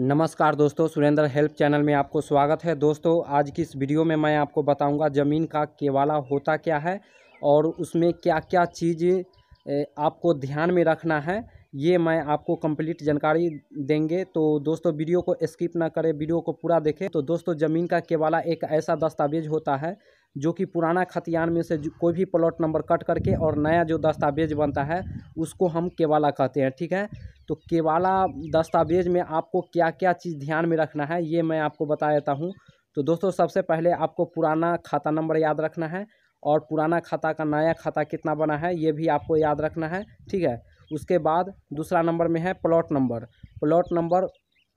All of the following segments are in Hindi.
नमस्कार दोस्तों सुरेंद्र हेल्प चैनल में आपको स्वागत है दोस्तों आज की इस वीडियो में मैं आपको बताऊंगा ज़मीन का केवाला होता क्या है और उसमें क्या क्या चीज़ आपको ध्यान में रखना है ये मैं आपको कंप्लीट जानकारी देंगे तो दोस्तों वीडियो को स्किप ना करें वीडियो को पूरा देखें तो दोस्तों ज़मीन का केवाला एक ऐसा दस्तावेज होता है जो कि पुराना खतियान में से कोई भी प्लॉट नंबर कट करके और नया जो दस्तावेज बनता है उसको हम केवाला कहते हैं ठीक है तो केवाला दस्तावेज़ में आपको क्या क्या चीज़ ध्यान में रखना है ये मैं आपको बता देता हूँ तो दोस्तों सबसे पहले आपको पुराना खाता नंबर याद रखना है और पुराना खाता का नया खाता कितना बना है ये भी आपको याद रखना है ठीक है उसके बाद दूसरा नंबर में है प्लॉट नंबर प्लॉट नंबर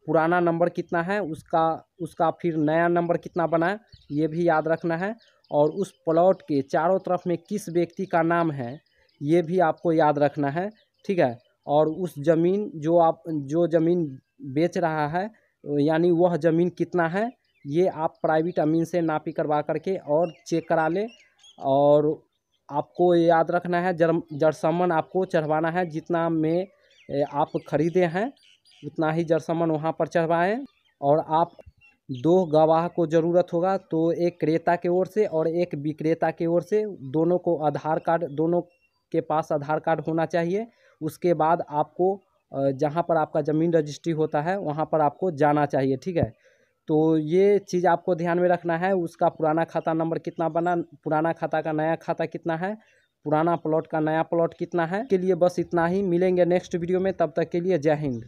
पुराना नंबर कितना है उसका उसका फिर नया नंबर कितना बना है ये भी याद रखना है और उस प्लॉट के चारों तरफ में किस व्यक्ति का नाम है ये भी आपको याद रखना है ठीक है और उस ज़मीन जो आप जो ज़मीन बेच रहा है यानी वह ज़मीन कितना है ये आप प्राइवेट अमीन से नापी करवा करके और चेक करा लें और आपको याद रखना है जर जरसमन आपको चढ़वाना है जितना में आप खरीदे हैं उतना ही जरसमन वहाँ पर चढ़वाएँ और आप दो गवाह को ज़रूरत होगा तो एक क्रेता के ओर से और एक विक्रेता के ओर से दोनों को आधार कार्ड दोनों के पास आधार कार्ड होना चाहिए उसके बाद आपको जहाँ पर आपका ज़मीन रजिस्ट्री होता है वहाँ पर आपको जाना चाहिए ठीक है तो ये चीज़ आपको ध्यान में रखना है उसका पुराना खाता नंबर कितना बना पुराना खाता का नया खाता कितना है पुराना प्लॉट का नया प्लॉट कितना है के लिए बस इतना ही मिलेंगे नेक्स्ट वीडियो में तब तक के लिए जय हिंद